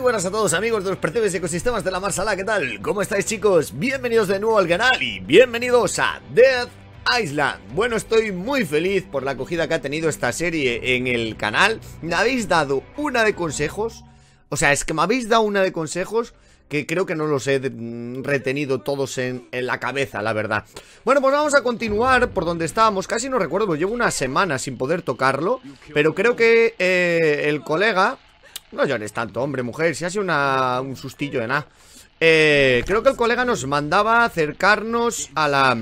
buenas a todos amigos de los percebes ecosistemas de la Marsala, ¿qué tal? ¿Cómo estáis chicos? Bienvenidos de nuevo al canal y bienvenidos a Death Island. Bueno, estoy muy feliz por la acogida que ha tenido esta serie en el canal. Me habéis dado una de consejos, o sea, es que me habéis dado una de consejos que creo que no los he retenido todos en, la cabeza, la verdad. Bueno, pues vamos a continuar por donde estábamos. Casi no recuerdo, llevo una semana sin poder tocarlo, pero creo que eh, el colega no llores tanto, hombre, mujer. Si hace un sustillo de nada. Eh, creo que el colega nos mandaba acercarnos a la...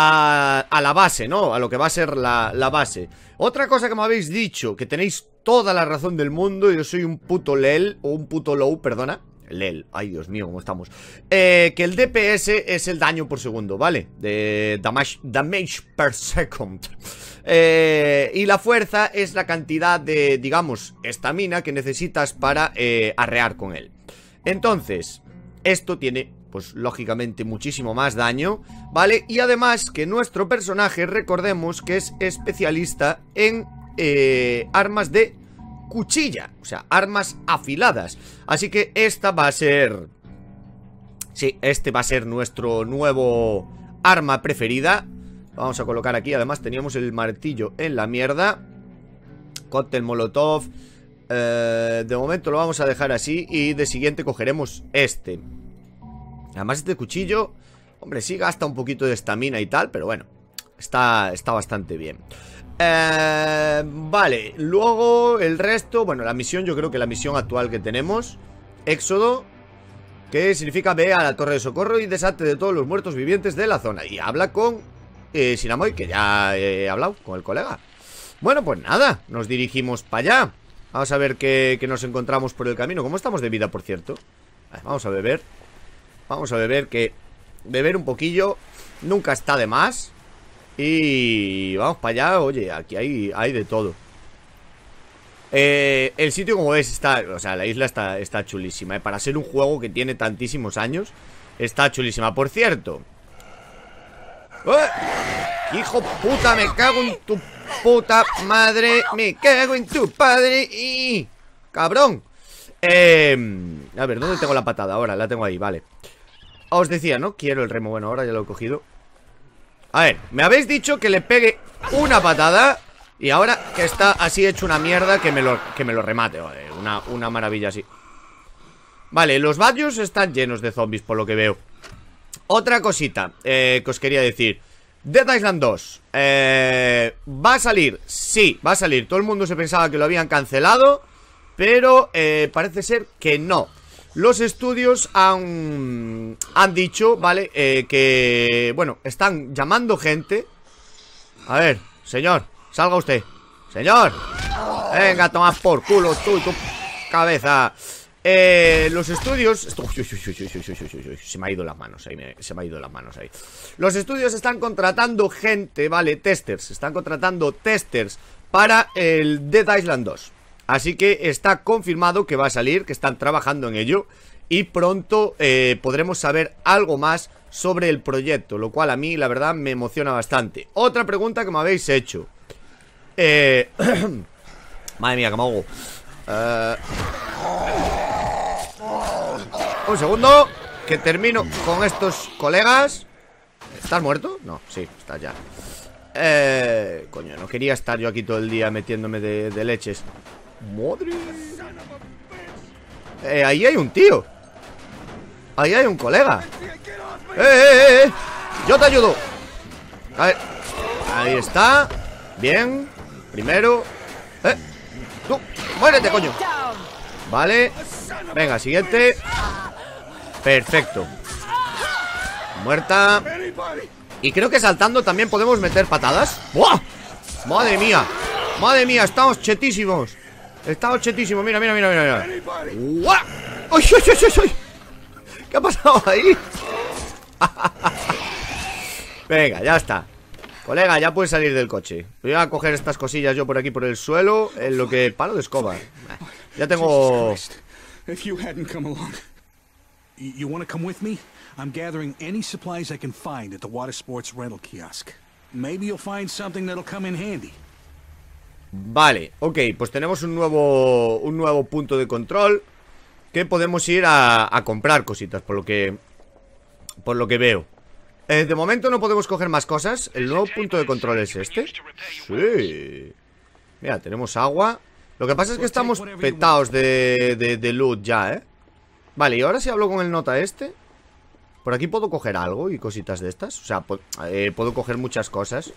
A, la base, ¿no? A lo que va a ser la, base. Otra cosa que me habéis dicho, que tenéis toda la razón del mundo, yo soy un puto lel, o un puto low, perdona. Lel, ay Dios mío, cómo estamos. Eh, que el DPS es el daño por segundo, ¿vale? De damage per second. Eh, y la fuerza es la cantidad de, digamos, estamina que necesitas para eh, arrear con él. Entonces, esto tiene, pues lógicamente, muchísimo más daño, ¿vale? Y además que nuestro personaje, recordemos que es especialista en eh, armas de cuchilla, o sea, armas afiladas. Así que esta va a ser... Sí, este va a ser nuestro nuevo arma preferida Vamos a colocar aquí. Además, teníamos el martillo en la mierda. Cóctel molotov. Eh, de momento lo vamos a dejar así. Y de siguiente cogeremos este. Además, este cuchillo... Hombre, sí gasta un poquito de estamina y tal, pero bueno. Está, está bastante bien. Eh, vale, luego el resto... Bueno, la misión, yo creo que la misión actual que tenemos... Éxodo, que significa ve a la torre de socorro y desate de todos los muertos vivientes de la zona. Y habla con eh, Sinamoy, que ya he hablado con el colega. Bueno, pues nada, nos dirigimos para allá. Vamos a ver qué, nos encontramos por el camino. ¿Cómo estamos de vida, por cierto? vamos a beber. Vamos a beber, que beber un poquillo nunca está de más. Y vamos para allá. Oye, aquí hay, hay de todo. Eh, el sitio, como ves, está... O sea, la isla está, está chulísima. ¿eh? para ser un juego que tiene tantísimos años, está chulísima. Por cierto, ¡Eh! ¡Hijo puta! ¡Me cago en tu puta madre! ¡Me cago en tu padre! ¡Y! ¡Cabrón! Em, a ver, ¿dónde tengo la patada? Ahora, la tengo ahí, vale Os decía, ¿no? Quiero el remo, bueno, ahora ya lo he cogido A ver, me habéis dicho que le pegue una patada Y ahora que está así hecho una mierda Que me lo, que me lo remate, una, maravilla así Vale, los baños están llenos de zombies por lo que veo otra cosita eh, que os quería decir. Dead Island 2. Eh, va a salir, sí, va a salir. Todo el mundo se pensaba que lo habían cancelado, pero eh, parece ser que no. Los estudios han, han dicho, ¿vale? que, bueno, están llamando gente. A ver, señor, salga usted. Señor. Venga, toma por culo tú y tu cabeza. Eh, los estudios Se me ha ido las manos ahí Se me ha ido las manos ahí Los estudios están contratando gente, vale, testers Están contratando testers Para el Dead Island 2 Así que está confirmado que va a salir Que están trabajando en ello Y pronto eh, podremos saber algo más Sobre el proyecto Lo cual a mí, la verdad, me emociona bastante Otra pregunta que me habéis hecho eh... Madre mía, que me eh... Un segundo, que termino con estos colegas. ¿Estás muerto? No, sí, está ya. Eh, coño, no quería estar yo aquí todo el día metiéndome de, leches. Madre. Eh, ahí hay un tío. Ahí hay un colega. Eh, ¡Eh, eh, eh! Yo te ayudo. A ver. Ahí está. Bien. Primero. ¡Eh! ¡Tú! ¡Muérete, coño! Vale. Venga, siguiente. Perfecto Muerta Y creo que saltando también podemos meter patadas ¡Buah! ¡Madre mía! ¡Madre mía! Estamos chetísimos Estamos chetísimos Mira, mira, mira, mira, mira. ¡Uy, uy, qué ha pasado ahí? Venga, ya está Colega, ya puedes salir del coche Voy a coger estas cosillas yo por aquí por el suelo En lo que palo de escoba Ya tengo... You want to come with me? I'm gathering any supplies I can find at the water rental kiosk. Maybe you'll find something that'll come handy. Vale, ok, pues tenemos un nuevo, un nuevo punto de control que podemos ir a, comprar cositas, por lo que, por lo que veo. Eh, de momento no podemos coger más cosas. El nuevo punto de control es este. Sí. Mira, tenemos agua. Lo que pasa es que pues estamos petados de, de, de loot ya, ¿eh? Vale, y ahora si hablo con el nota este Por aquí puedo coger algo y cositas de estas O sea, eh, puedo coger muchas cosas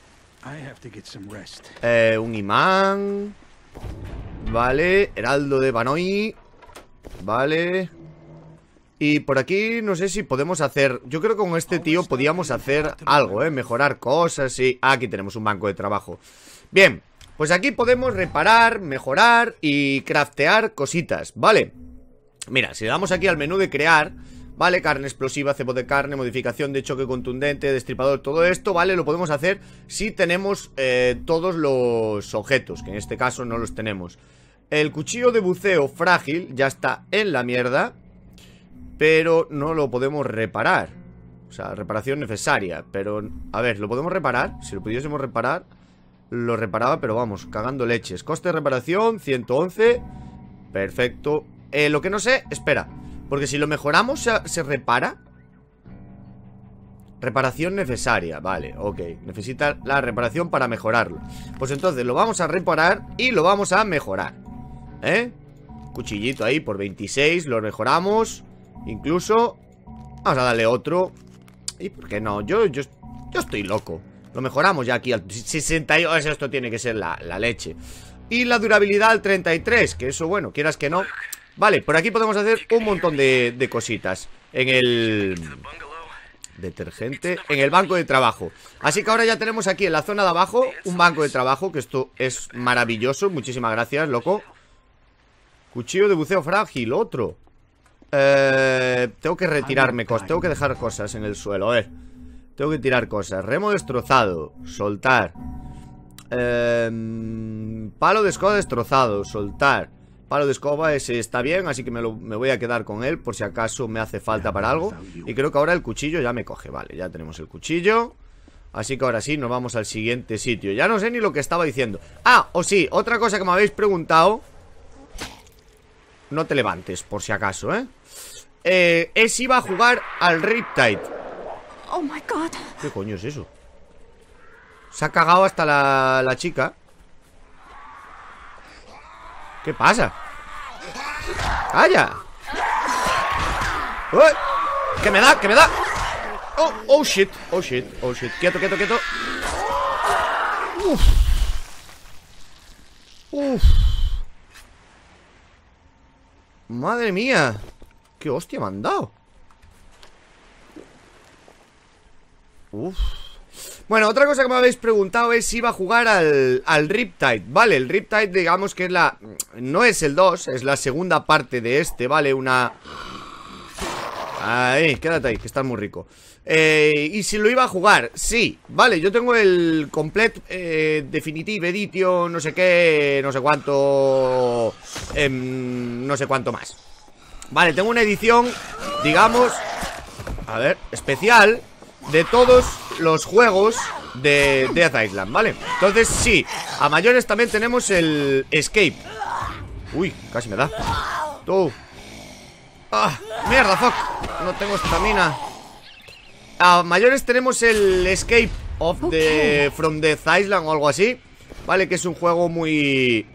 eh, Un imán Vale, heraldo de Banoi Vale Y por aquí no sé si podemos hacer Yo creo que con este tío podíamos hacer algo, eh Mejorar cosas y... Ah, aquí tenemos un banco de trabajo Bien, pues aquí podemos reparar, mejorar y craftear cositas, ¿vale? vale Mira, si le damos aquí al menú de crear, ¿vale? Carne explosiva, cebo de carne, modificación de choque contundente, destripador, todo esto, ¿vale? Lo podemos hacer si tenemos eh, todos los objetos, que en este caso no los tenemos. El cuchillo de buceo frágil ya está en la mierda, pero no lo podemos reparar. O sea, reparación necesaria, pero... A ver, ¿lo podemos reparar? Si lo pudiésemos reparar, lo reparaba, pero vamos, cagando leches. Coste de reparación, 111... Perfecto, eh, lo que no sé, espera. Porque si lo mejoramos, ¿se, repara? Reparación necesaria, vale, ok. Necesita la reparación para mejorarlo. Pues entonces lo vamos a reparar y lo vamos a mejorar. ¿Eh? Cuchillito ahí por 26, lo mejoramos. Incluso... Vamos a darle otro. ¿Y por qué no? Yo, yo, yo estoy loco. Lo mejoramos ya aquí al 68. Esto tiene que ser la, la leche. Y la durabilidad al 33, que eso, bueno, quieras que no, Vale, por aquí podemos hacer un montón de, cositas En el... Detergente En el banco de trabajo Así que ahora ya tenemos aquí en la zona de abajo Un banco de trabajo, que esto es maravilloso Muchísimas gracias, loco Cuchillo de buceo frágil, otro eh, Tengo que retirarme cosas Tengo que dejar cosas en el suelo, a ver Tengo que tirar cosas Remo destrozado, soltar em, Palo de escoba destrozado, soltar Palo de escoba ese está bien, así que me, voy a quedar con él por si acaso me hace falta para algo. Y creo que ahora el cuchillo ya me coge, vale, ya tenemos el cuchillo. Así que ahora sí, nos vamos al siguiente sitio. Ya no sé ni lo que estaba diciendo. Ah, o sí, otra cosa que me habéis preguntado. No te levantes, por si acaso, ¿eh? eh es es iba a jugar al Riptide. Oh my god. ¿Qué coño es eso? Se ha cagado hasta la chica. ¿Qué pasa? ¡Calla! ¡Uy! ¡Que me da! ¡Que me da! Oh, ¡Oh, shit! ¡Oh, shit! ¡Oh, shit! ¡Quieto, quieto, quieto! ¡Uf! ¡Uf! ¡Madre mía! ¡Qué hostia me han dado! ¡Uf! Bueno, otra cosa que me habéis preguntado es si iba a jugar al, Riptide, ¿vale? El Riptide, digamos que es la... No es el 2, es la segunda parte de este, ¿vale? Una... Ahí, quédate ahí, que está muy rico eh, Y si lo iba a jugar, sí Vale, yo tengo el Complete eh, Definitive Edition No sé qué, no sé cuánto em, No sé cuánto más Vale, tengo una edición Digamos A ver, especial de todos los juegos de Death Island, ¿vale? Entonces, sí, a mayores también tenemos el Escape. Uy, casi me da. Tú. ¡Ah! ¡Mierda, fuck! No tengo estamina. A mayores tenemos el Escape of the... From Death Island o algo así. Vale, que es un juego muy...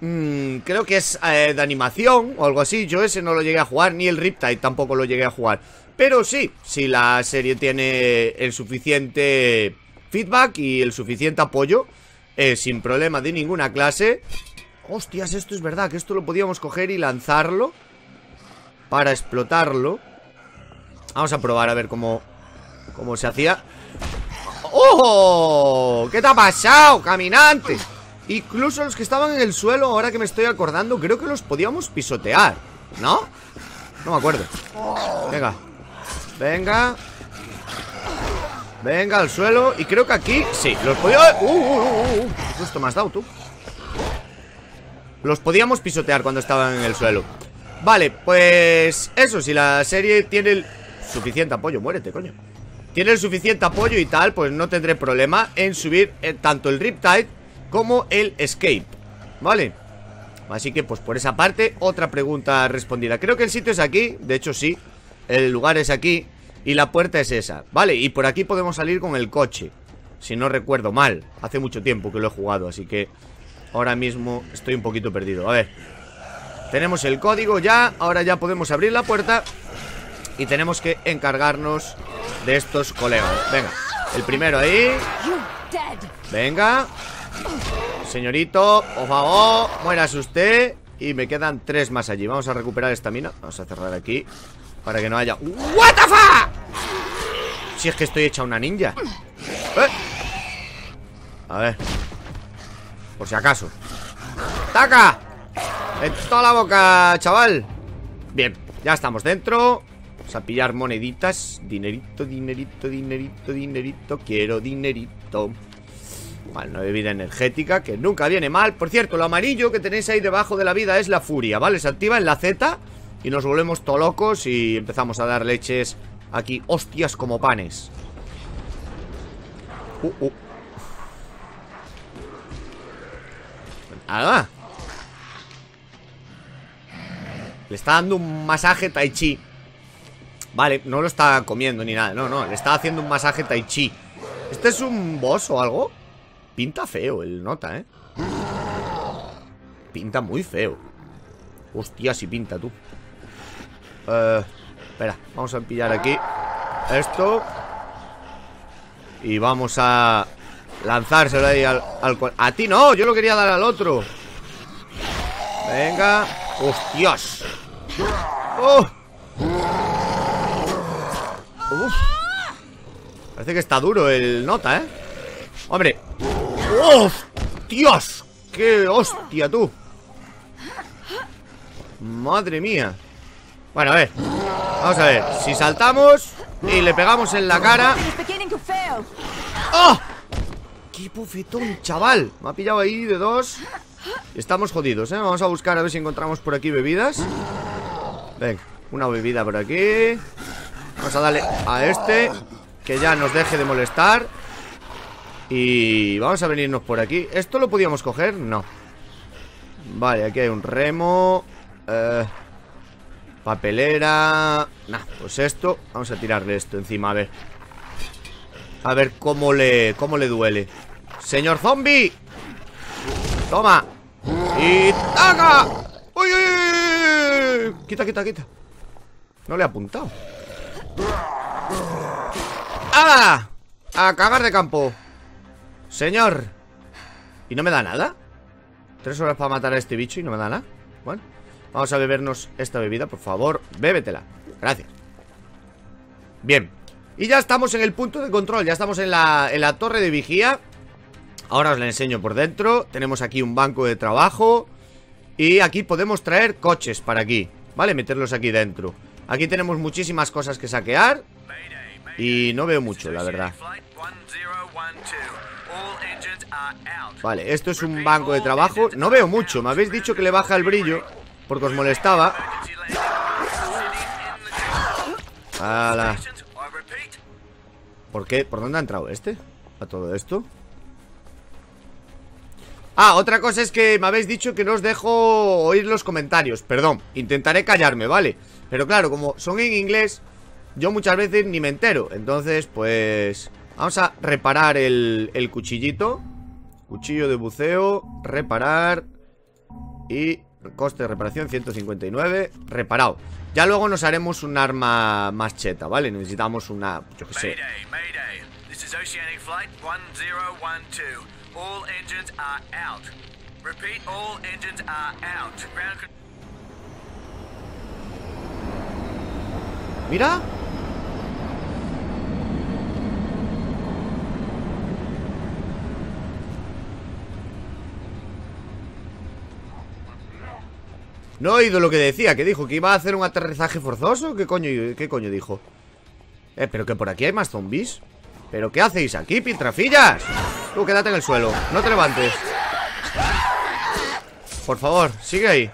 Mm, creo que es eh, de animación o algo así. Yo ese no lo llegué a jugar, ni el Riptide tampoco lo llegué a jugar. Pero sí, si la serie tiene el suficiente feedback y el suficiente apoyo, eh, sin problema de ninguna clase. Hostias, esto es verdad, que esto lo podíamos coger y lanzarlo para explotarlo. Vamos a probar a ver cómo, cómo se hacía. ¡Oh! ¿Qué te ha pasado, caminante? Incluso los que estaban en el suelo, ahora que me estoy acordando, creo que los podíamos pisotear, ¿no? No me acuerdo. Venga. Venga. Venga, al suelo. Y creo que aquí, sí, los podía. ¡Uh, uh, uh, uh! Justo uh! me has dado, tú. Los podíamos pisotear cuando estaban en el suelo. Vale, pues... Eso, si la serie tiene el... Suficiente apoyo, muérete, coño tiene el suficiente apoyo y tal, pues no tendré problema en subir eh, tanto el Riptide como el escape ¿Vale? Así que pues por esa parte otra pregunta respondida Creo que el sitio es aquí, de hecho sí El lugar es aquí y la puerta es esa Vale, y por aquí podemos salir con el coche Si no recuerdo mal Hace mucho tiempo que lo he jugado, así que Ahora mismo estoy un poquito perdido A ver Tenemos el código ya, ahora ya podemos abrir la puerta Y tenemos que encargarnos de estos colegas Venga, el primero ahí Venga Señorito, por favor, Muérase usted Y me quedan tres más allí Vamos a recuperar esta mina Vamos a cerrar aquí Para que no haya... ¡What the fuck! Si es que estoy hecha una ninja ¿Eh? A ver Por si acaso ¡Taca! ¡En toda la boca, chaval! Bien, ya estamos dentro Vamos a pillar moneditas Dinerito, dinerito, dinerito, dinerito Quiero dinerito Vale, hay vida energética, que nunca viene mal Por cierto, lo amarillo que tenéis ahí debajo de la vida es la furia, ¿vale? Se activa en la Z y nos volvemos to locos y empezamos a dar leches aquí hostias como panes uh, uh. Le está dando un masaje tai chi Vale, no lo está comiendo ni nada No, no, le está haciendo un masaje tai chi ¿Este es un boss o algo? Pinta feo el nota, ¿eh? Pinta muy feo. Hostia, si pinta tú. Eh, espera, vamos a pillar aquí esto. Y vamos a lanzárselo ahí al, A ti no, yo lo quería dar al otro. Venga. Hostias. ¡Oh! Uf. Parece que está duro el nota, ¿eh? Hombre, ¡Oh, ¡Dios! ¡Qué hostia tú! Madre mía Bueno, a ver Vamos a ver Si saltamos y le pegamos en la cara ¡Oh! ¡Qué un chaval! Me ha pillado ahí de dos Estamos jodidos, ¿eh? Vamos a buscar a ver si encontramos por aquí bebidas Venga, una bebida por aquí Vamos a darle a este Que ya nos deje de molestar y vamos a venirnos por aquí ¿Esto lo podíamos coger? No Vale, aquí hay un remo eh, Papelera Nah, pues esto Vamos a tirarle esto encima, a ver A ver cómo le, cómo le duele ¡Señor zombie! ¡Toma! ¡Y taca! ¡Uy, uy, Quita, quita, quita No le ha apuntado ¡Ada! A cagar de campo Señor ¿Y no me da nada? Tres horas para matar a este bicho y no me da nada Bueno, vamos a bebernos esta bebida, por favor Bébetela, gracias Bien Y ya estamos en el punto de control Ya estamos en la, torre de vigía Ahora os la enseño por dentro Tenemos aquí un banco de trabajo Y aquí podemos traer coches para aquí ¿Vale? Meterlos aquí dentro Aquí tenemos muchísimas cosas que saquear Y no veo mucho, la verdad Vale, esto es un banco de trabajo No veo mucho, me habéis dicho que le baja el brillo Porque os molestaba ¡Hala! ¿Por qué? ¿Por dónde ha entrado este? ¿A todo esto? Ah, otra cosa es que me habéis dicho que no os dejo oír los comentarios Perdón, intentaré callarme, ¿vale? Pero claro, como son en inglés Yo muchas veces ni me entero Entonces, pues... Vamos a reparar el cuchillito Cuchillo de buceo, reparar y coste de reparación 159, reparado. Ya luego nos haremos un arma más cheta, ¿vale? Necesitamos una, yo qué sé. Mira, No he oído lo que decía, que dijo que iba a hacer un aterrizaje forzoso. ¿Qué coño, qué coño dijo? Eh, pero que por aquí hay más zombies. ¿Pero qué hacéis aquí, pintrafillas? Tú quédate en el suelo, no te levantes. Por favor, sigue ahí.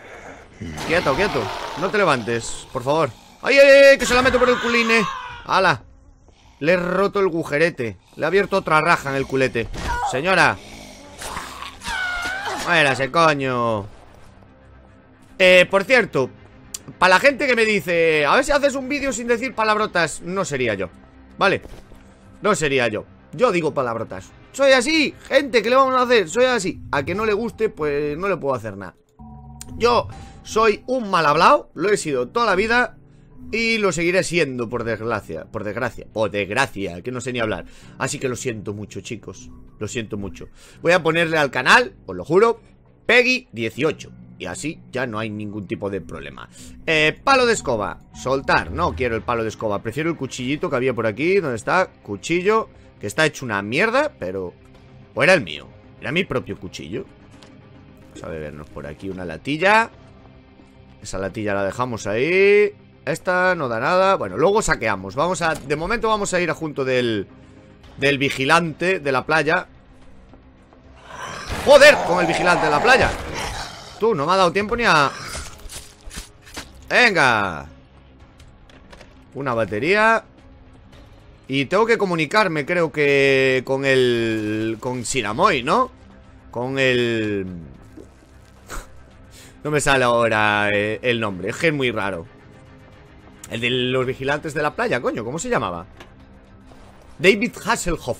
Quieto, quieto. No te levantes, por favor. ¡Ay, ay, ay! Que se la meto por el culine. ¡Hala! Le he roto el agujerete. Le he abierto otra raja en el culete. Señora. Muérase, coño. Eh, por cierto, para la gente que me dice, a ver si haces un vídeo sin decir palabrotas, no sería yo, ¿vale? No sería yo. Yo digo palabrotas. Soy así, gente, ¿qué le vamos a hacer? Soy así. A que no le guste, pues no le puedo hacer nada. Yo soy un mal hablado, lo he sido toda la vida y lo seguiré siendo, por desgracia, por desgracia, o desgracia, que no sé ni hablar. Así que lo siento mucho, chicos, lo siento mucho. Voy a ponerle al canal, os lo juro, Peggy18. Y así ya no hay ningún tipo de problema eh, Palo de escoba Soltar, no quiero el palo de escoba Prefiero el cuchillito que había por aquí ¿Dónde está cuchillo Que está hecho una mierda Pero o era el mío Era mi propio cuchillo Vamos a bebernos por aquí una latilla Esa latilla la dejamos ahí Esta no da nada Bueno, luego saqueamos Vamos a... De momento vamos a ir a junto del... Del vigilante de la playa ¡Joder! Con el vigilante de la playa Tú, no me ha dado tiempo ni a... ¡Venga! Una batería Y tengo que comunicarme, creo que Con el... Con Sinamoy, ¿no? Con el... no me sale ahora eh, el nombre Es que muy raro El de los vigilantes de la playa, coño ¿Cómo se llamaba? David Hasselhoff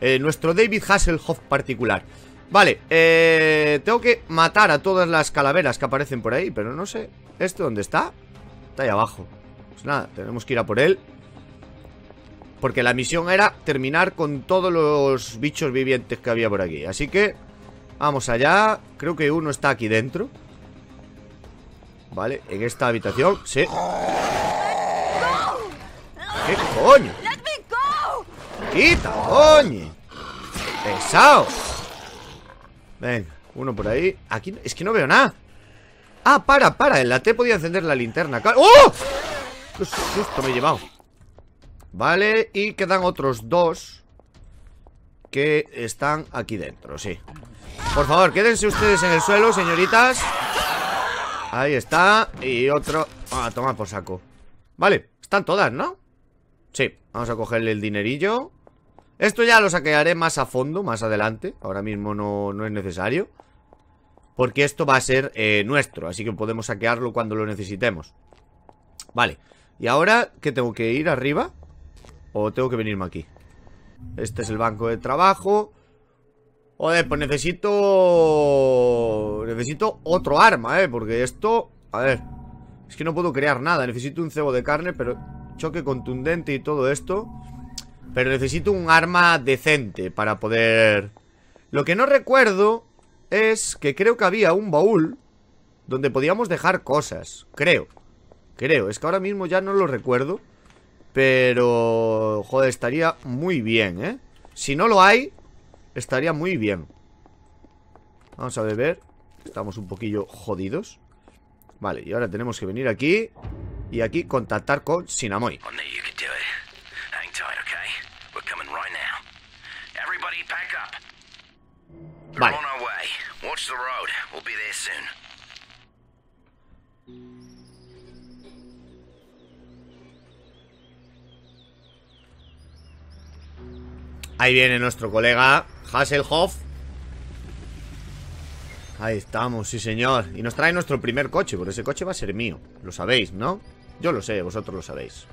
eh, Nuestro David Hasselhoff particular Vale, eh, tengo que matar a todas las calaveras que aparecen por ahí Pero no sé, ¿este dónde está? Está ahí abajo Pues nada, tenemos que ir a por él Porque la misión era terminar con todos los bichos vivientes que había por aquí Así que, vamos allá Creo que uno está aquí dentro Vale, en esta habitación, sí ¿Qué coño? ¡Quita, coño! ¡Pesaos! Ven, uno por ahí. Aquí es que no veo nada. Ah, para, para. En la T podía encender la linterna. ¡Oh! ¡Qué susto me he llevado! Vale, y quedan otros dos que están aquí dentro, sí. Por favor, quédense ustedes en el suelo, señoritas. Ahí está. Y otro... Ah, toma por saco. Vale, están todas, ¿no? Sí, vamos a cogerle el dinerillo. Esto ya lo saquearé más a fondo, más adelante Ahora mismo no, no es necesario Porque esto va a ser eh, nuestro Así que podemos saquearlo cuando lo necesitemos Vale Y ahora, ¿qué tengo que ir arriba? ¿O tengo que venirme aquí? Este es el banco de trabajo Joder, pues necesito... Necesito otro arma, ¿eh? Porque esto... A ver... Es que no puedo crear nada Necesito un cebo de carne, pero... Choque contundente y todo esto... Pero necesito un arma decente para poder... Lo que no recuerdo es que creo que había un baúl donde podíamos dejar cosas. Creo. Creo. Es que ahora mismo ya no lo recuerdo. Pero... Joder, estaría muy bien, ¿eh? Si no lo hay, estaría muy bien. Vamos a beber. Estamos un poquillo jodidos. Vale, y ahora tenemos que venir aquí. Y aquí contactar con Sinamoy. Ahí viene nuestro colega Hasselhoff. Ahí estamos, sí señor. Y nos trae nuestro primer coche, porque ese coche va a ser mío. Lo sabéis, ¿no? Yo lo sé, vosotros lo sabéis.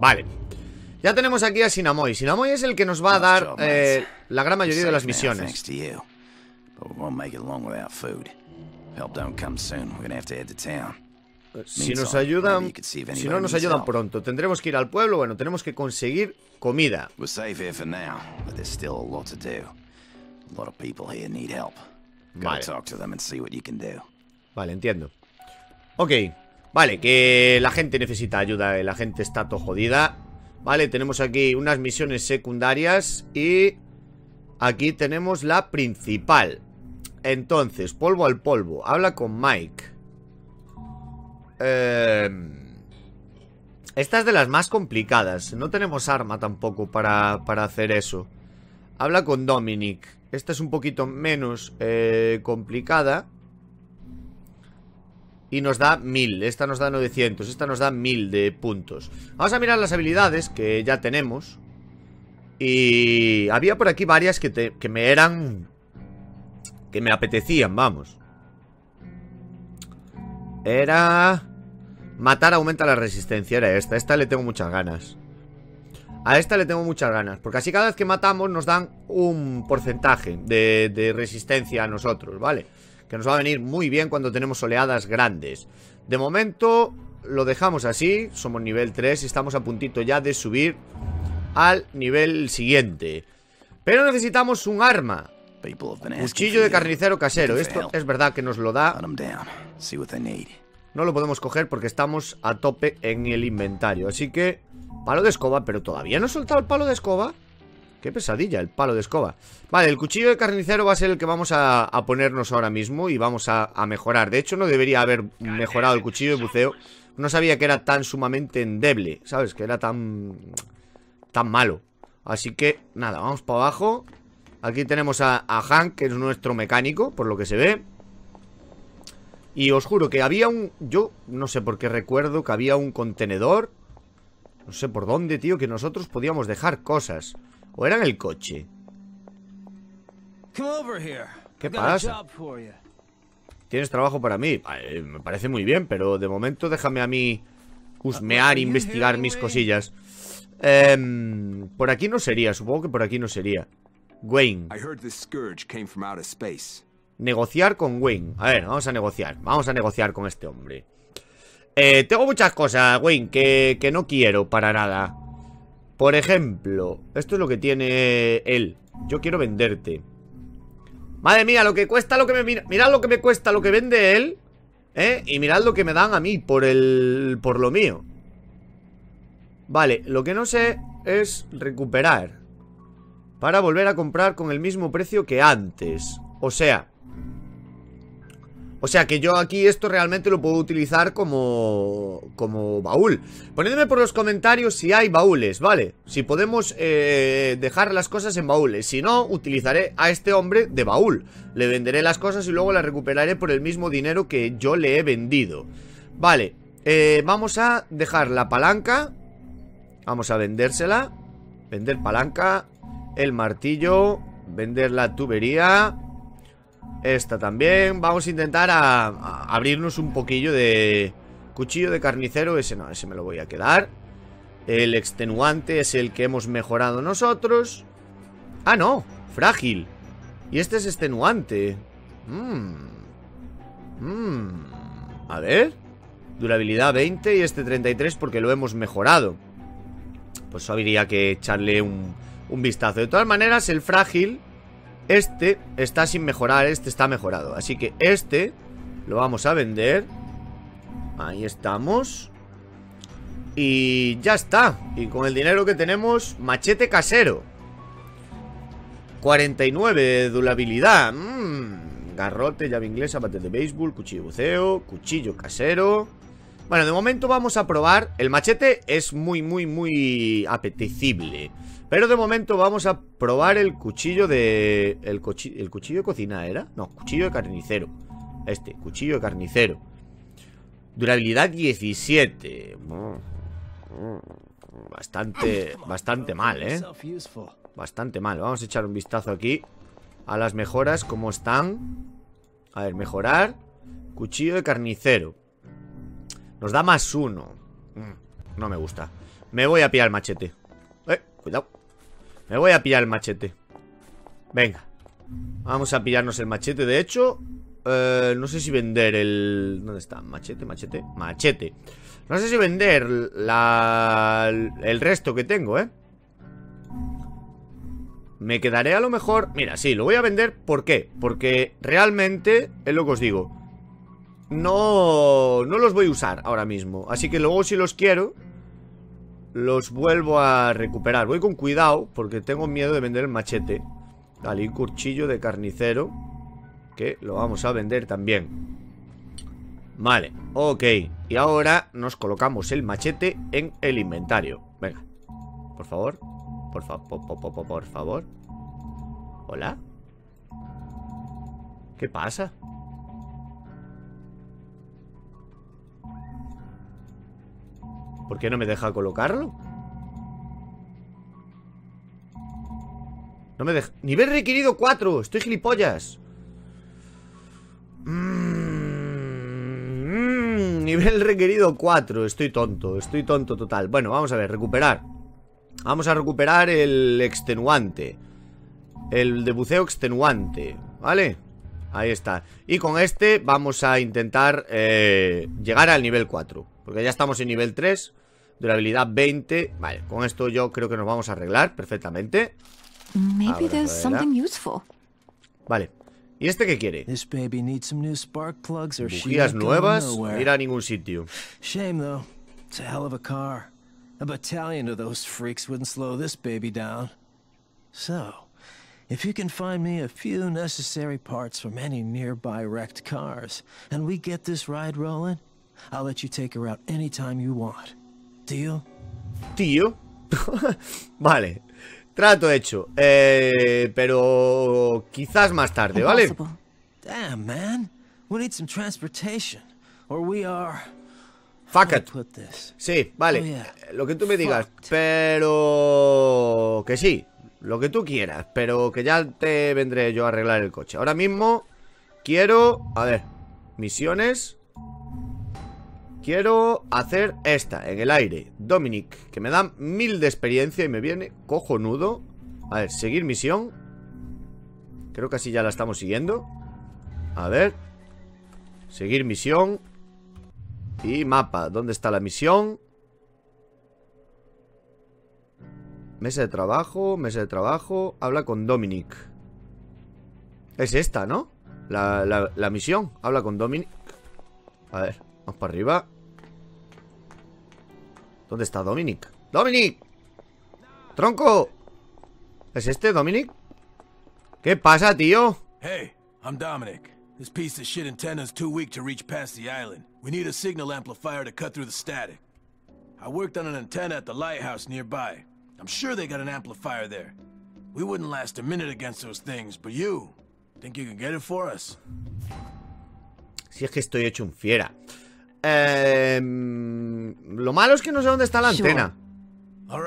Vale. Ya tenemos aquí a Sinamoy. Sinamoy es el que nos va a dar eh, la gran mayoría de las misiones. Si nos ayudan, si no nos ayudan pronto, tendremos que ir al pueblo. Bueno, tenemos que conseguir comida. Vale. Vale, entiendo. Ok. Vale, que la gente necesita ayuda, eh, la gente está todo jodida Vale, tenemos aquí unas misiones secundarias y aquí tenemos la principal Entonces, polvo al polvo, habla con Mike em, Esta es de las más complicadas, no tenemos arma tampoco para, para hacer eso Habla con Dominic, esta es un poquito menos eh, complicada y nos da 1000, esta nos da 900, esta nos da 1000 de puntos. Vamos a mirar las habilidades que ya tenemos. Y había por aquí varias que, que me eran... Que me apetecían, vamos. Era... Matar aumenta la resistencia, era esta. Esta le tengo muchas ganas. A esta le tengo muchas ganas. Porque así cada vez que matamos nos dan un porcentaje de, resistencia a nosotros, ¿vale? vale que nos va a venir muy bien cuando tenemos oleadas grandes. De momento lo dejamos así, somos nivel 3 y estamos a puntito ya de subir al nivel siguiente. Pero necesitamos un arma. Cuchillo de carnicero casero. Esto es verdad que nos lo da. Em no lo podemos coger porque estamos a tope en el inventario. Así que palo de escoba, pero todavía no he soltado el palo de escoba. Qué pesadilla, el palo de escoba. Vale, el cuchillo de carnicero va a ser el que vamos a, ponernos ahora mismo y vamos a, mejorar. De hecho, no debería haber mejorado el cuchillo de buceo. No sabía que era tan sumamente endeble, ¿sabes? Que era tan... tan malo. Así que, nada, vamos para abajo. Aquí tenemos a, a Hank, que es nuestro mecánico, por lo que se ve. Y os juro que había un... Yo no sé por qué recuerdo que había un contenedor. No sé por dónde, tío, que nosotros podíamos dejar cosas. ¿O era en el coche? ¿Qué pasa? Tienes trabajo para mí. me parece muy bien, pero de momento déjame a mí husmear, investigar mis cosillas. Em, por aquí no sería, supongo que por aquí no sería. Wayne. Negociar con Wayne. A ver, vamos a negociar. Vamos a negociar con este hombre. Eh, tengo muchas cosas, Wayne, que, que no quiero para nada. Por ejemplo, esto es lo que tiene él. Yo quiero venderte. Madre mía, lo que cuesta lo que me... Mirad lo que me cuesta lo que vende él. ¿Eh? Y mirad lo que me dan a mí por el... Por lo mío. Vale, lo que no sé es recuperar. Para volver a comprar con el mismo precio que antes. O sea, o sea que yo aquí esto realmente lo puedo utilizar como, como baúl Ponedme por los comentarios si hay baúles, ¿vale? Si podemos eh, dejar las cosas en baúles Si no, utilizaré a este hombre de baúl Le venderé las cosas y luego las recuperaré por el mismo dinero que yo le he vendido Vale, eh, vamos a dejar la palanca Vamos a vendérsela Vender palanca El martillo Vender la tubería esta también. Vamos a intentar a, abrirnos un poquillo de... Cuchillo de carnicero, ese no, ese me lo voy a quedar. El extenuante es el que hemos mejorado nosotros. Ah, no, frágil. Y este es extenuante. Mmm. Mmm. A ver. Durabilidad 20 y este 33 porque lo hemos mejorado. Pues habría que echarle un, un vistazo. De todas maneras, el frágil este está sin mejorar, este está mejorado. Así que este lo vamos a vender. Ahí estamos. Y ya está. Y con el dinero que tenemos, machete casero. 49 de durabilidad. Mm, garrote, llave inglesa, bate de béisbol, cuchillo buceo, cuchillo casero. Bueno, de momento vamos a probar El machete es muy, muy, muy apetecible Pero de momento vamos a probar el cuchillo de... El, cuchillo, de cocina, ¿era? No, cuchillo de carnicero Este, cuchillo de carnicero Durabilidad 17 Bastante, bastante mal, ¿eh? Bastante mal Vamos a echar un vistazo aquí A las mejoras, cómo están A ver, mejorar Cuchillo de carnicero nos da más uno. Mm, no me gusta. Me voy a pillar el machete. Eh, cuidado. Me voy a pillar el machete. Venga. Vamos a pillarnos el machete. De hecho, eh, no sé si vender el... ¿Dónde está? Machete, machete, machete. No sé si vender la... el resto que tengo, ¿eh? Me quedaré a lo mejor... Mira, sí, lo voy a vender. ¿Por qué? Porque realmente es lo que os digo no, no los voy a usar ahora mismo. Así que luego si los quiero, los vuelvo a recuperar. Voy con cuidado porque tengo miedo de vender el machete. Dale, un cuchillo de carnicero que lo vamos a vender también. Vale, ok. Y ahora nos colocamos el machete en el inventario. Venga, por favor, por, favor, por, por, por favor. Hola. ¿Qué pasa? ¿Por qué no me deja colocarlo? No me deja... ¡Nivel requerido 4! ¡Estoy gilipollas! Mm, mm, nivel requerido 4 Estoy tonto, estoy tonto total Bueno, vamos a ver, recuperar Vamos a recuperar el extenuante El de buceo extenuante ¿Vale? Ahí está Y con este vamos a intentar eh, Llegar al nivel 4 porque ya estamos en nivel 3 Durabilidad 20 Vale, con esto yo creo que nos vamos a arreglar perfectamente Vale ¿Y este qué quiere? Bujías nuevas no ir a ningún sitio Shame though It's a hell of a car A battalion of those freaks wouldn't slow this baby down So If you can find me a few necessary parts from any nearby wrecked cars, and we get this ride rolling, I'll let you take her out anytime you want. Deal? Tío. vale. Trato hecho. Eh, pero quizás más tarde, ¿vale? man. We need some transportation. Or we are... Fuck it. Sí, vale. Oh, eh, lo que tú me digas. Pero... Que sí. Lo que tú quieras. Pero que ya te vendré yo a arreglar el coche. Ahora mismo quiero... A ver. Misiones. Quiero hacer esta, en el aire Dominic, que me da mil de experiencia Y me viene cojonudo A ver, seguir misión Creo que así ya la estamos siguiendo A ver Seguir misión Y mapa, ¿dónde está la misión? Mesa de trabajo, mesa de trabajo Habla con Dominic Es esta, ¿no? La, misión, habla con Dominic A ver Vamos para arriba. ¿Dónde está Dominic? ¡Dominic! ¡Tronco! ¿Es este Dominic? ¿Qué pasa, tío? Hey, I'm Dominic. This piece of shit is too weak to reach past the island. We need a signal amplifier to cut through the static. I worked on an antenna at the lighthouse nearby. I'm sure they got an amplifier there. We wouldn't last a minute against those things, but you, think you can get it for us? Si es que estoy hecho un fiera. Em, lo malo es que no sé dónde está la antena.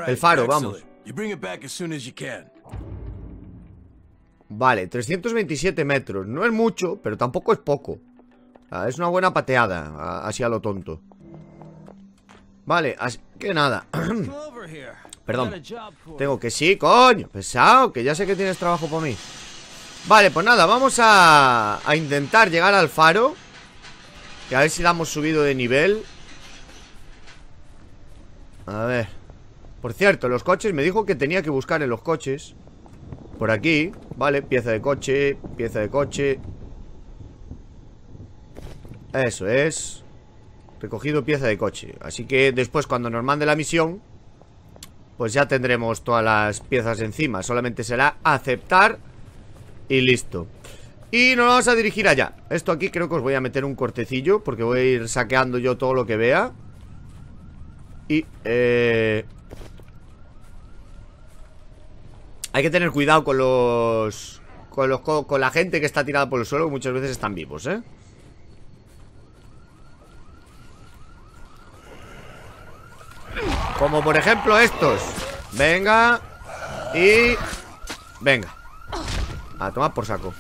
El faro, vamos. Vale, 327 metros. No es mucho, pero tampoco es poco. Ah, es una buena pateada, así a lo tonto. Vale, así que nada. Perdón. Tengo que sí, coño. Pesado, que ya sé que tienes trabajo por mí. Vale, pues nada, vamos a intentar llegar al faro a ver si la hemos subido de nivel A ver Por cierto, los coches Me dijo que tenía que buscar en los coches Por aquí, vale, pieza de coche Pieza de coche Eso es Recogido pieza de coche Así que después cuando nos mande la misión Pues ya tendremos todas las piezas encima Solamente será aceptar Y listo y nos vamos a dirigir allá Esto aquí creo que os voy a meter un cortecillo Porque voy a ir saqueando yo todo lo que vea Y... Eh, hay que tener cuidado con los... Con, los, con la gente que está tirada por el suelo muchas veces están vivos, ¿eh? Como por ejemplo estos Venga Y... Venga A tomar por saco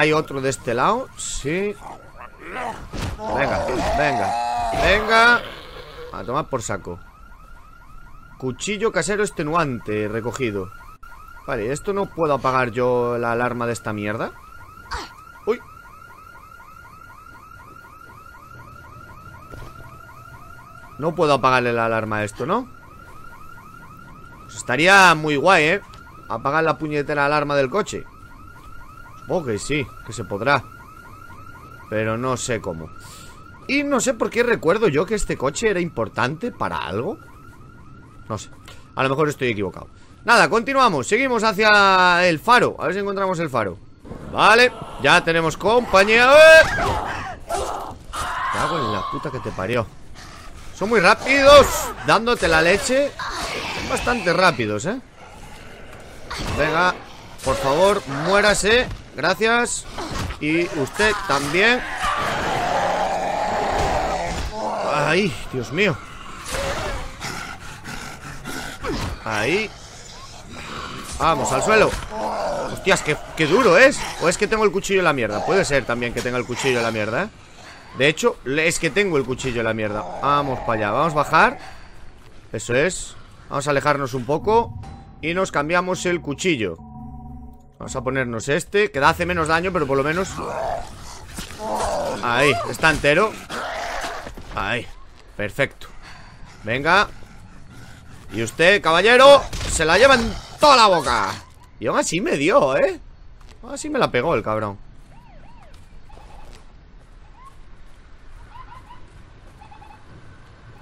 hay otro de este lado. Sí. Venga, venga. Venga. A tomar por saco. Cuchillo casero extenuante recogido. Vale, esto no puedo apagar yo la alarma de esta mierda. Uy. No puedo apagarle la alarma a esto, ¿no? Pues estaría muy guay, ¿eh? Apagar la puñetera alarma del coche. Supongo que sí, que se podrá Pero no sé cómo Y no sé por qué recuerdo yo que este coche era importante para algo No sé, a lo mejor estoy equivocado Nada, continuamos, seguimos hacia el faro A ver si encontramos el faro Vale, ya tenemos compañía Te ¡Eh! hago en la puta que te parió Son muy rápidos Dándote la leche Son bastante rápidos, eh Venga, por favor, muérase Gracias. Y usted también. Ay, Dios mío. Ahí. Vamos, al suelo. Hostias, qué, duro es. O es que tengo el cuchillo en la mierda. Puede ser también que tenga el cuchillo en la mierda, ¿eh? De hecho, es que tengo el cuchillo en la mierda Vamos para allá, vamos a bajar Eso es Vamos a alejarnos un poco Y nos cambiamos el cuchillo Vamos a ponernos este Que hace menos daño, pero por lo menos Ahí, está entero Ahí, perfecto Venga Y usted, caballero Se la lleva en toda la boca Y aún así me dio, ¿eh? Aún así me la pegó el cabrón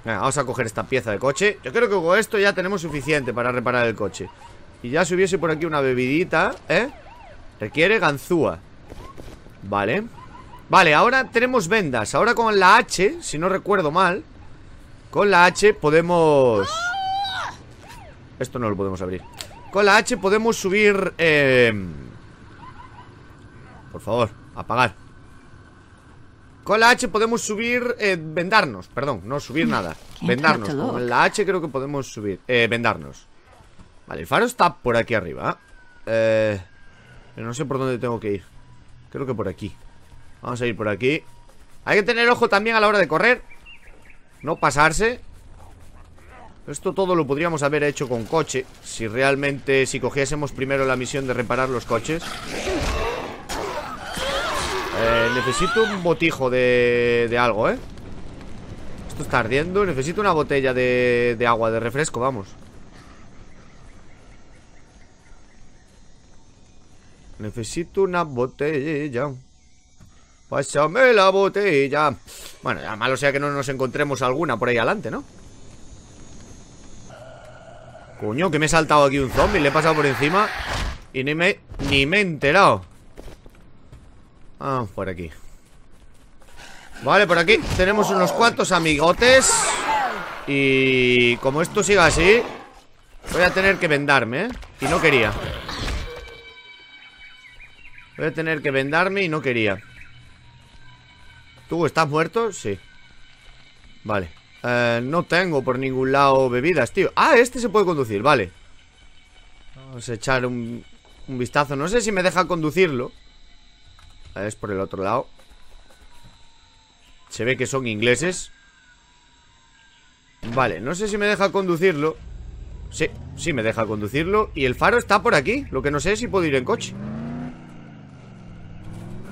Venga, vamos a coger esta pieza de coche Yo creo que con esto ya tenemos suficiente para reparar el coche y ya si hubiese por aquí una bebidita, ¿eh? Requiere ganzúa Vale Vale, ahora tenemos vendas Ahora con la H, si no recuerdo mal Con la H podemos... Esto no lo podemos abrir Con la H podemos subir... Eh, por favor, apagar Con la H podemos subir... Eh, vendarnos, perdón, no subir nada Vendarnos Con la H creo que podemos subir... Eh, vendarnos Vale, el faro está por aquí arriba eh, Pero no sé por dónde tengo que ir Creo que por aquí Vamos a ir por aquí Hay que tener ojo también a la hora de correr No pasarse Esto todo lo podríamos haber hecho con coche Si realmente, si cogiésemos primero la misión de reparar los coches eh, Necesito un botijo de, de algo, ¿eh? Esto está ardiendo Necesito una botella de, de agua, de refresco, vamos Necesito una botella. Pásame la botella. Bueno, ya malo sea que no nos encontremos alguna por ahí adelante, ¿no? Coño, que me he saltado aquí un zombie Le he pasado por encima Y ni me, ni me he enterado Ah, por aquí Vale, por aquí Tenemos unos cuantos amigotes Y como esto siga así Voy a tener que vendarme, ¿eh? Y no quería Voy a tener que vendarme y no quería ¿Tú estás muerto? Sí Vale eh, No tengo por ningún lado bebidas, tío Ah, este se puede conducir, vale Vamos a echar un, un vistazo No sé si me deja conducirlo Es por el otro lado Se ve que son ingleses Vale, no sé si me deja conducirlo Sí, sí me deja conducirlo Y el faro está por aquí Lo que no sé es si puedo ir en coche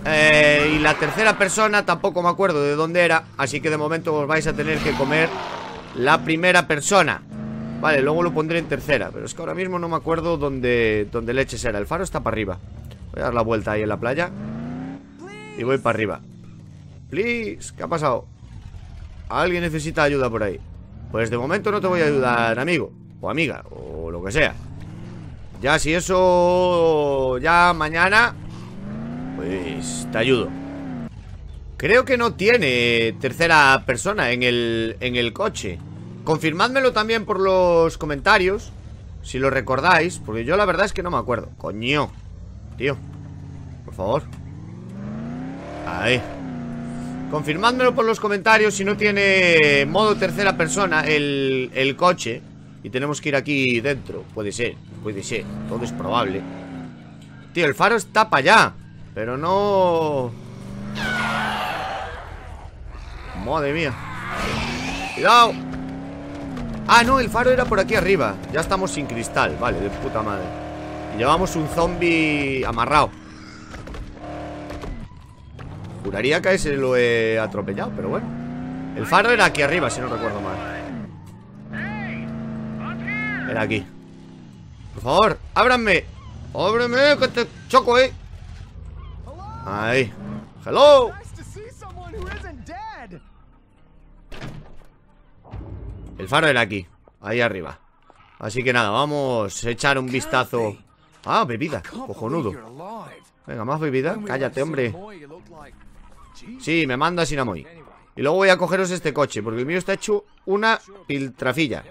eh, y la tercera persona tampoco me acuerdo de dónde era Así que de momento os vais a tener que comer la primera persona Vale, luego lo pondré en tercera Pero es que ahora mismo no me acuerdo dónde, dónde leches era El faro está para arriba Voy a dar la vuelta ahí en la playa Y voy para arriba Please, ¿qué ha pasado? Alguien necesita ayuda por ahí Pues de momento no te voy a ayudar, amigo O amiga, o lo que sea Ya si eso... Ya mañana pues te ayudo. Creo que no tiene tercera persona en el, en el coche. Confirmádmelo también por los comentarios, si lo recordáis, porque yo la verdad es que no me acuerdo. Coño, tío, por favor. Ahí. Confirmádmelo por los comentarios si no tiene modo tercera persona el, el coche. Y tenemos que ir aquí dentro. Puede ser, puede ser. Todo es probable. Tío, el faro está para allá. Pero no... Madre mía Cuidado Ah, no, el faro era por aquí arriba Ya estamos sin cristal, vale, de puta madre llevamos un zombie amarrado Juraría que a ese lo he atropellado, pero bueno El faro era aquí arriba, si no recuerdo mal Era aquí Por favor, ábranme Ábreme, que te choco, eh Ahí. Hello. El faro era aquí, ahí arriba. Así que nada, vamos a echar un vistazo. Ah, bebida, cojonudo. Venga, más bebida. Cállate, hombre. Sí, me manda Sinamoy. Y luego voy a cogeros este coche, porque el mío está hecho una piltrafilla.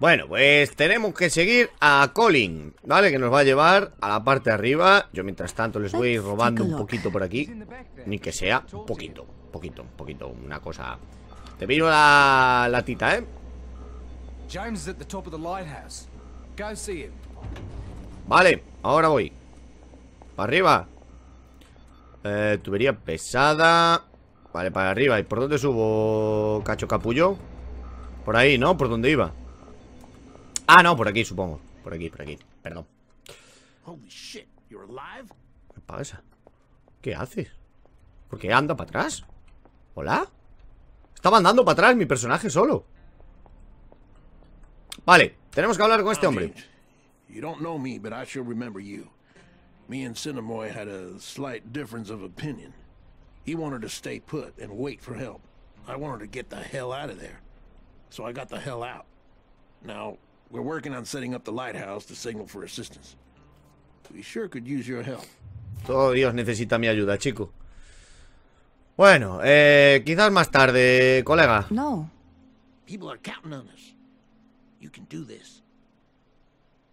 Bueno, pues tenemos que seguir a Colin, ¿vale? Que nos va a llevar a la parte de arriba. Yo mientras tanto les voy a ir robando un poquito por aquí. Ni que sea un poquito, poquito, un poquito, una cosa. Te vino la latita, ¿eh? Vale, ahora voy. Para arriba. Eh, tubería pesada. Vale, para arriba. ¿Y por dónde subo, cacho capullo? Por ahí, ¿no? ¿Por dónde iba? Ah, no, por aquí, supongo. Por aquí, por aquí. Perdón. ¿Qué pasa? ¿Qué haces? ¿Por qué anda para atrás? ¿Hola? Estaba andando para atrás mi personaje solo. Vale, tenemos que hablar con este hombre. You don't know me, but I sure remember you. Me and Cinemoy had a slight difference of opinion. He wanted to stay put and wait for help. I wanted to get the hell out of there. So I got the hell out. Now, We're working on setting up the lighthouse to signal for assistance. We sure could use your help. Todo Dios necesita mi ayuda, chico. Bueno, eh, quizás más tarde, colega. No. People are counting on us. You can do this.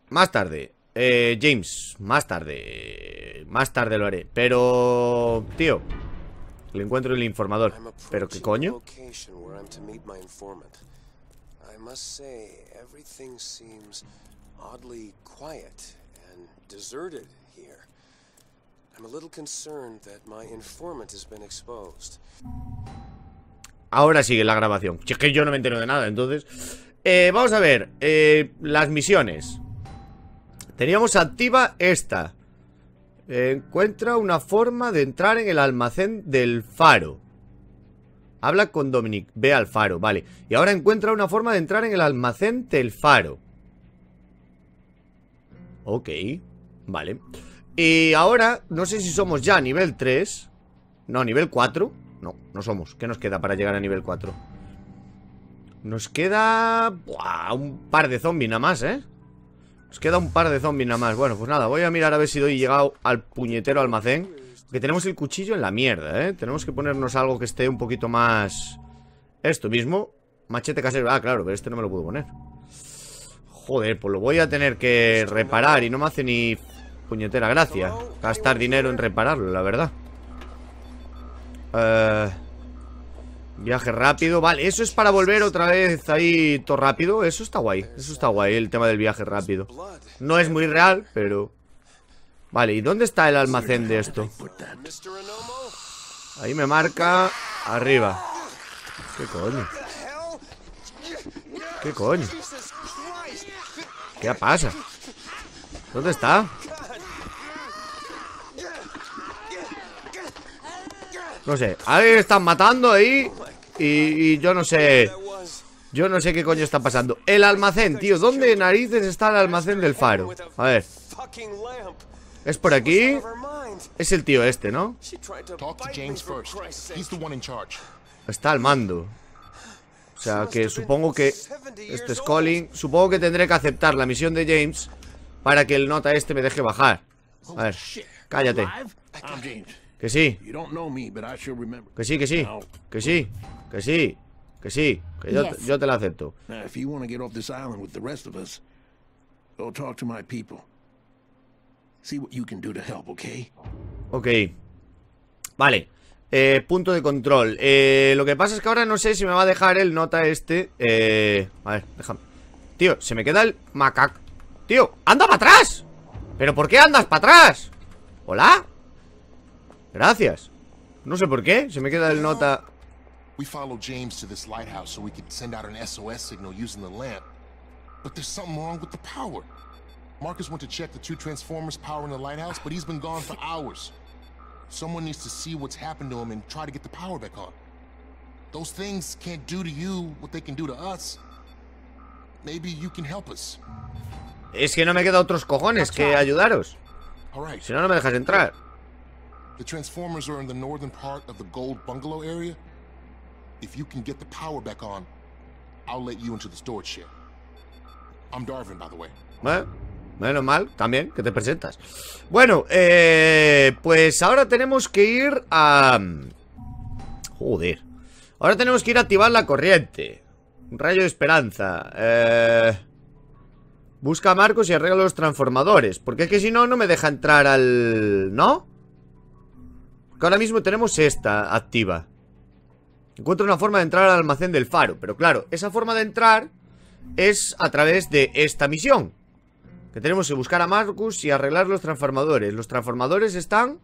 Más tarde. Eh, James, más tarde. Más tarde lo haré. Pero, tío, le encuentro el informador. Pero qué coño. Ahora sigue la grabación. es que yo no me entero de nada, entonces. Eh, vamos a ver. Eh, las misiones. Teníamos activa esta. encuentra una forma de entrar en el almacén del faro. Habla con Dominic, ve al faro, vale. Y ahora encuentra una forma de entrar en el almacén del faro. Ok, vale. Y ahora, no sé si somos ya a nivel 3. No, a nivel 4. No, no somos. ¿Qué nos queda para llegar a nivel 4? Nos queda... Buah, un par de zombies nada más, ¿eh? Nos queda un par de zombies nada más. Bueno, pues nada, voy a mirar a ver si doy llegado al puñetero almacén. Que tenemos el cuchillo en la mierda, ¿eh? Tenemos que ponernos algo que esté un poquito más... Esto mismo. Machete casero. Ah, claro, pero este no me lo puedo poner. Joder, pues lo voy a tener que reparar y no me hace ni puñetera gracia gastar dinero en repararlo, la verdad. Eh, viaje rápido, vale, eso es para volver otra vez ahí todo rápido Eso está guay, eso está guay, el tema del viaje rápido No es muy real, pero Vale, ¿y dónde está el almacén de esto? Ahí me marca arriba. ¿Qué coño? ¿Qué coño? ¿Qué pasa? ¿Dónde está? No sé, Ahí están matando ahí y, y, yo no sé Yo no sé qué coño está pasando El almacén, tío, ¿dónde narices está el almacén del faro? A ver ¿Es por aquí? Es el tío este, ¿no? Está al mando. O sea, que supongo que... Este es Colin. Supongo que tendré que aceptar la misión de James para que el nota este me deje bajar. Oh, A ver, cállate. Que sí. Que sí, que sí. Que sí. Que sí. Que sí. Que yo, yo te la acepto. Ok. Vale. Eh, punto de control. Eh, lo que pasa es que ahora no sé si me va a dejar el nota este. Eh, a ver, déjame. Tío, se me queda el macaco. Tío, anda para atrás. ¿Pero por qué andas para atrás? ¿Hola? Gracias. No sé por qué, se me queda el nota. We followed James to this lighthouse power. Marcus went to check the two transformers powering the lighthouse, but he's been gone for hours. Someone needs to see what's happened to him and try to get the power back on. Those things can't do to you what they can do to us. Maybe you can help us. Es que no me queda otros cojones que ayudaros. Right. Si no, no me dejas entrar. The transformers are in the northern part of the gold bungalow area. If you can get the power back on, I'll let you into the storage shed. I'm Darvin, by the way. What? Menos mal, también, que te presentas. Bueno, eh, pues ahora tenemos que ir a... Joder. Ahora tenemos que ir a activar la corriente. Un rayo de esperanza. Eh, busca Marcos y arregla los transformadores. Porque es que si no, no me deja entrar al... ¿No? Porque ahora mismo tenemos esta activa. Encuentro una forma de entrar al almacén del faro. Pero claro, esa forma de entrar es a través de esta misión. Que tenemos que buscar a Marcus y arreglar los transformadores. Los transformadores están...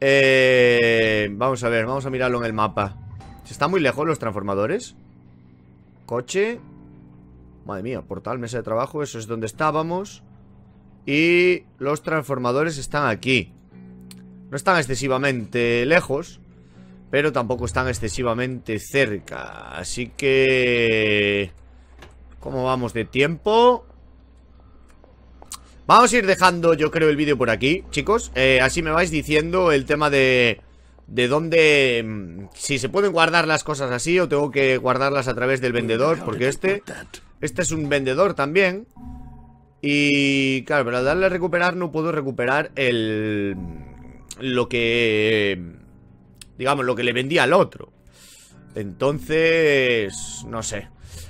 Eh, vamos a ver, vamos a mirarlo en el mapa. están muy lejos los transformadores? Coche. Madre mía, portal, mesa de trabajo, eso es donde estábamos. Y los transformadores están aquí. No están excesivamente lejos, pero tampoco están excesivamente cerca. Así que... ¿Cómo vamos de tiempo? Vamos a ir dejando, yo creo, el vídeo por aquí, chicos. Eh, así me vais diciendo el tema de... De dónde... Mm, si se pueden guardar las cosas así o tengo que guardarlas a través del vendedor. Porque este... Este es un vendedor también. Y... Claro, pero al darle a recuperar no puedo recuperar el... Mm, lo que... Digamos, lo que le vendí al otro. Entonces... No sé.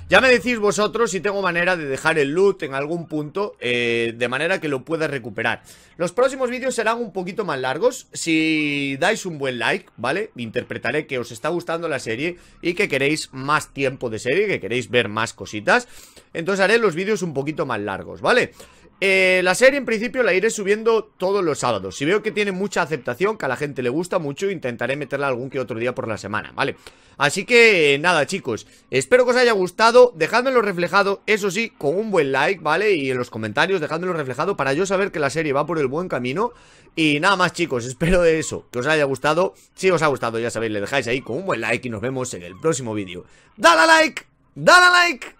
Ya me decís vosotros si tengo manera de dejar el loot en algún punto eh, de manera que lo pueda recuperar. Los próximos vídeos serán un poquito más largos. Si dais un buen like, ¿vale? Interpretaré que os está gustando la serie y que queréis más tiempo de serie, que queréis ver más cositas. Entonces haré los vídeos un poquito más largos, ¿vale? vale eh, la serie en principio la iré subiendo todos los sábados Si veo que tiene mucha aceptación, que a la gente le gusta mucho Intentaré meterla algún que otro día por la semana, ¿vale? Así que nada chicos, espero que os haya gustado Dejadmelo reflejado, eso sí, con un buen like, ¿vale? Y en los comentarios dejadmelo reflejado para yo saber que la serie va por el buen camino Y nada más chicos, espero de eso, que os haya gustado Si os ha gustado ya sabéis, le dejáis ahí con un buen like y nos vemos en el próximo vídeo ¡Dale like! ¡Dale like!